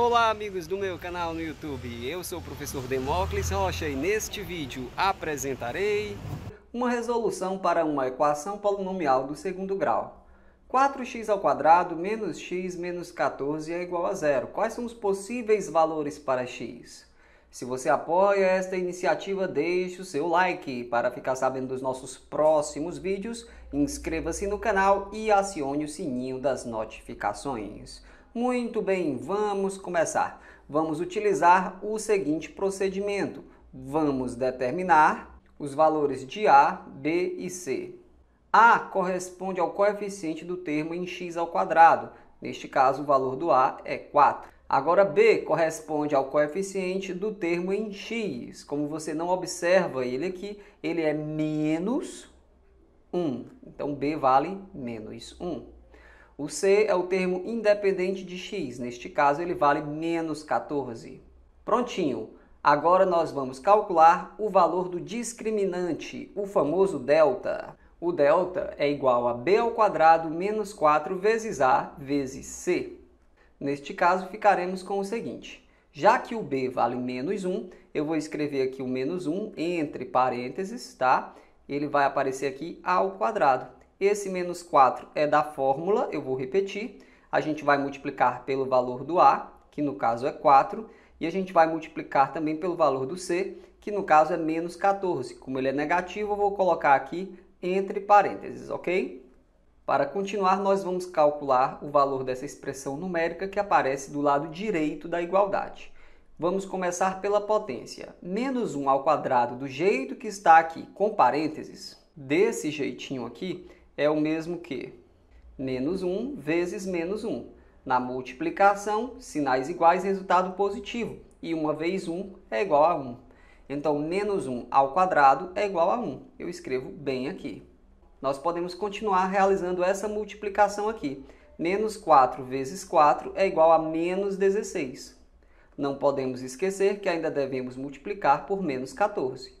Olá amigos do meu canal no YouTube, eu sou o professor Demócles Rocha e neste vídeo apresentarei uma resolução para uma equação polinomial do segundo grau. 4x² menos x menos 14 é igual a zero. Quais são os possíveis valores para x? Se você apoia esta iniciativa, deixe o seu like. Para ficar sabendo dos nossos próximos vídeos, inscreva-se no canal e acione o sininho das notificações. Muito bem, vamos começar. Vamos utilizar o seguinte procedimento. Vamos determinar os valores de A, B e C. A corresponde ao coeficiente do termo em x ao quadrado. Neste caso, o valor do A é 4. Agora, B corresponde ao coeficiente do termo em x. Como você não observa ele aqui, ele é menos 1. Então, B vale menos 1. O C é o termo independente de x, neste caso ele vale menos 14. Prontinho, agora nós vamos calcular o valor do discriminante, o famoso delta. O delta é igual a b ao quadrado menos 4 vezes a vezes c. Neste caso ficaremos com o seguinte, já que o b vale menos 1, eu vou escrever aqui o menos 1 entre parênteses, tá? Ele vai aparecer aqui ao quadrado. Esse menos 4 é da fórmula, eu vou repetir. A gente vai multiplicar pelo valor do A, que no caso é 4, e a gente vai multiplicar também pelo valor do C, que no caso é menos 14. Como ele é negativo, eu vou colocar aqui entre parênteses, ok? Para continuar, nós vamos calcular o valor dessa expressão numérica que aparece do lado direito da igualdade. Vamos começar pela potência. Menos 1 ao quadrado do jeito que está aqui, com parênteses, desse jeitinho aqui, é o mesmo que menos 1 vezes menos 1. Na multiplicação, sinais iguais, resultado positivo. E 1 vez 1 é igual a 1. Então, menos 1 ao quadrado é igual a 1. Eu escrevo bem aqui. Nós podemos continuar realizando essa multiplicação aqui. Menos 4 vezes 4 é igual a menos 16. Não podemos esquecer que ainda devemos multiplicar por menos 14.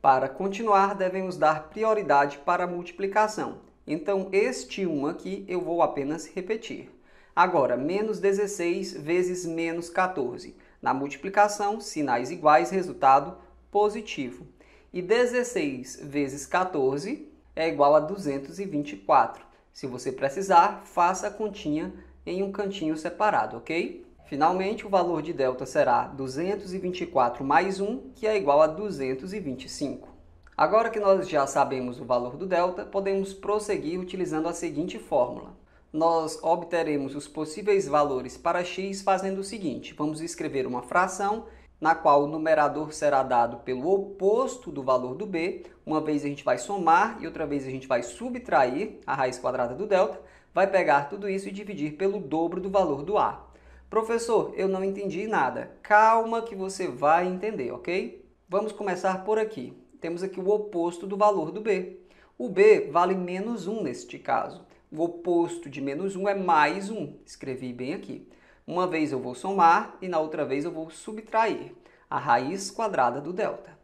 Para continuar, devemos dar prioridade para a multiplicação. Então, este 1 aqui eu vou apenas repetir. Agora, menos 16 vezes menos 14. Na multiplicação, sinais iguais, resultado positivo. E 16 vezes 14 é igual a 224. Se você precisar, faça a continha em um cantinho separado, ok? Finalmente, o valor de delta será 224 mais 1, que é igual a 225. Agora que nós já sabemos o valor do delta, podemos prosseguir utilizando a seguinte fórmula. Nós obteremos os possíveis valores para x fazendo o seguinte, vamos escrever uma fração na qual o numerador será dado pelo oposto do valor do b, uma vez a gente vai somar e outra vez a gente vai subtrair a raiz quadrada do delta, vai pegar tudo isso e dividir pelo dobro do valor do a. Professor, eu não entendi nada. Calma que você vai entender, ok? Vamos começar por aqui temos aqui o oposto do valor do b. O b vale menos 1 neste caso. O oposto de menos 1 é mais 1. Escrevi bem aqui. Uma vez eu vou somar e na outra vez eu vou subtrair a raiz quadrada do delta.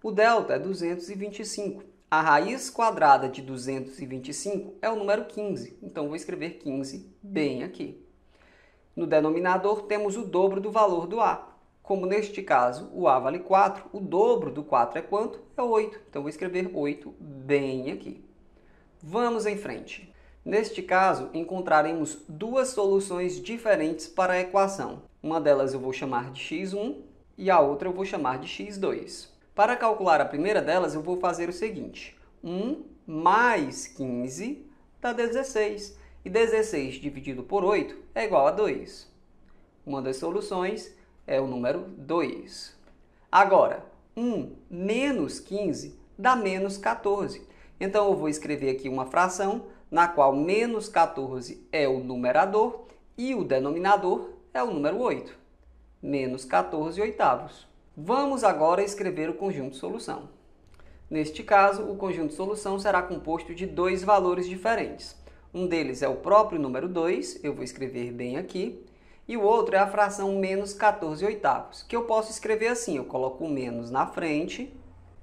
O delta é 225. A raiz quadrada de 225 é o número 15, então vou escrever 15 bem aqui. No denominador temos o dobro do valor do a, como neste caso, o A vale 4, o dobro do 4 é quanto? É 8. Então, vou escrever 8 bem aqui. Vamos em frente. Neste caso, encontraremos duas soluções diferentes para a equação. Uma delas eu vou chamar de x1 e a outra eu vou chamar de x2. Para calcular a primeira delas, eu vou fazer o seguinte. 1 mais 15 dá 16. E 16 dividido por 8 é igual a 2. Uma das soluções é o número 2. Agora, 1 menos 15 dá menos 14. Então, eu vou escrever aqui uma fração na qual menos 14 é o numerador e o denominador é o número 8. Menos 14 oitavos. Vamos agora escrever o conjunto de solução. Neste caso, o conjunto de solução será composto de dois valores diferentes. Um deles é o próprio número 2, eu vou escrever bem aqui, e o outro é a fração menos 14 oitavos, que eu posso escrever assim, eu coloco o menos na frente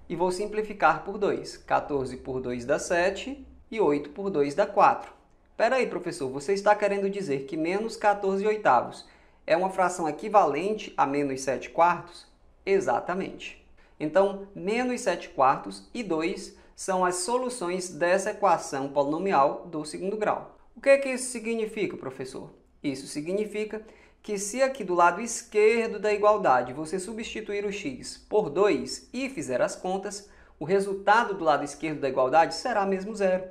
e vou simplificar por 2. 14 por 2 dá 7 e 8 por 2 dá 4. Espera aí, professor, você está querendo dizer que menos 14 oitavos é uma fração equivalente a menos 7 quartos? Exatamente. Então, menos 7 quartos e 2 são as soluções dessa equação polinomial do segundo grau. O que, é que isso significa, professor? Isso significa que se aqui do lado esquerdo da igualdade você substituir o x por 2 e fizer as contas, o resultado do lado esquerdo da igualdade será mesmo zero.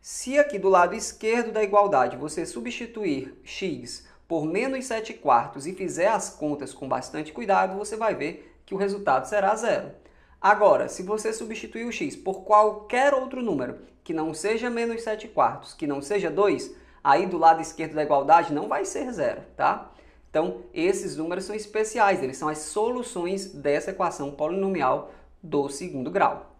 Se aqui do lado esquerdo da igualdade você substituir x por menos 7 quartos e fizer as contas com bastante cuidado, você vai ver que o resultado será zero. Agora, se você substituir o x por qualquer outro número que não seja menos 7 quartos, que não seja 2, aí do lado esquerdo da igualdade não vai ser zero, tá? Então, esses números são especiais, eles são as soluções dessa equação polinomial do segundo grau.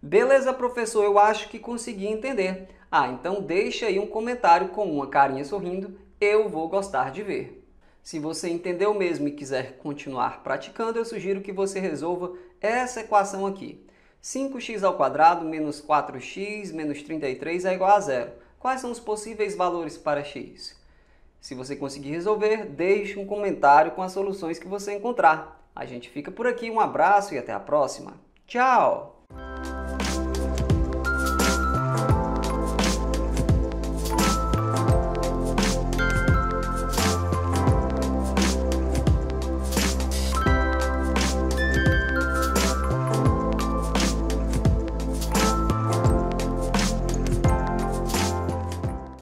Beleza, professor, eu acho que consegui entender. Ah, então deixa aí um comentário com uma carinha sorrindo, eu vou gostar de ver. Se você entendeu mesmo e quiser continuar praticando, eu sugiro que você resolva essa equação aqui. 5x ao quadrado menos 4x menos 33 é igual a zero quais são os possíveis valores para x. Se você conseguir resolver, deixe um comentário com as soluções que você encontrar. A gente fica por aqui, um abraço e até a próxima. Tchau!